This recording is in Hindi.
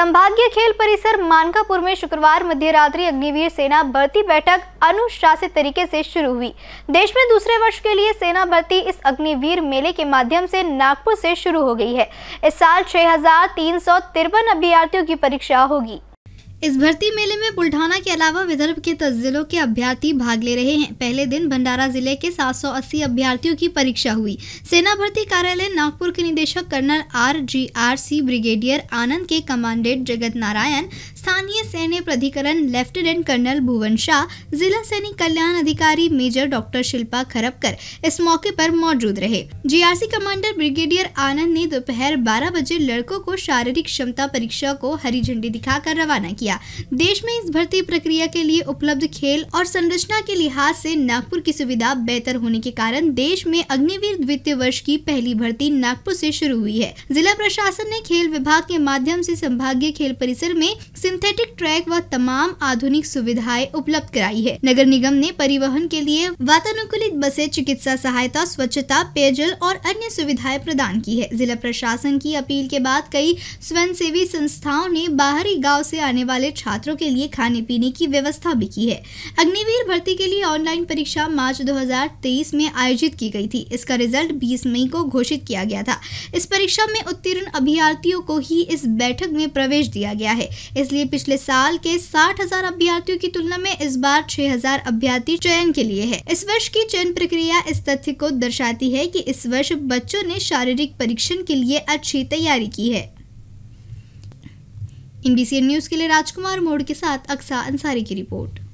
संभागीय खेल परिसर मानकापुर में शुक्रवार मध्य रात्रि अग्निवीर सेना भर्ती बैठक अनुशासित तरीके से शुरू हुई देश में दूसरे वर्ष के लिए सेना भर्ती इस अग्निवीर मेले के माध्यम से नागपुर से शुरू हो गई है इस साल छह अभ्यर्थियों की परीक्षा होगी इस भर्ती मेले में बुल्ढाना के अलावा विदर्भ के दस जिलों के अभ्यर्थी भाग ले रहे हैं पहले दिन भंडारा जिले के 780 अभ्यर्थियों की परीक्षा हुई सेना भर्ती कार्यालय नागपुर के निदेशक colonel R G R C brigadier Anand के कमांडेंट जगत नारायण स्थानीय सैन्य प्राधिकरण लेफ्टिनेंट कर्नल भुवन शाह जिला सैनिक कल्याण अधिकारी मेजर डॉक्टर शिल्पा खरबकर इस मौके पर मौजूद रहे जीआरसी कमांडर ब्रिगेडियर आनंद ने दोपहर बारह बजे लड़कों को शारीरिक क्षमता परीक्षा को हरी झंडी दिखाकर रवाना किया देश में इस भर्ती प्रक्रिया के लिए उपलब्ध खेल और संरचना के लिहाज से नागपुर की सुविधा बेहतर होने के कारण देश में अग्निवीर द्वितीय वर्ष की पहली भर्ती नागपुर से शुरू हुई है जिला प्रशासन ने खेल विभाग के माध्यम से संभागीय खेल परिसर में सिंथेटिक ट्रैक व तमाम आधुनिक सुविधाएं उपलब्ध कराई है नगर निगम ने परिवहन के लिए वातानुकूलित बसें चिकित्सा सहायता स्वच्छता पेयजल और अन्य सुविधाएं प्रदान की है जिला प्रशासन की अपील के बाद कई स्वयंसेवी संस्थाओं ने बाहरी गाँव से आने वाले छात्रों के लिए खाने पीने की व्यवस्था भी की है अग्निवीर भर्ती के लिए ऑनलाइन परीक्षा मार्च दो में आयोजित की गयी थी इसका रिजल्ट बीस मई को घोषित किया गया था इस परीक्षा में उत्तीर्ण अभ्यार्थियों को ही इस बैठक में प्रवेश दिया गया है इसलिए लिए पिछले साल के साठ हजार अभ्यर्थियों की तुलना में इस बार छह हजार अभ्यर्थी चयन के लिए है इस वर्ष की चयन प्रक्रिया इस तथ्य को दर्शाती है कि इस वर्ष बच्चों ने शारीरिक परीक्षण के लिए अच्छी तैयारी की है इन न्यूज के लिए राजकुमार मोड़ के साथ अक्सा अंसारी की रिपोर्ट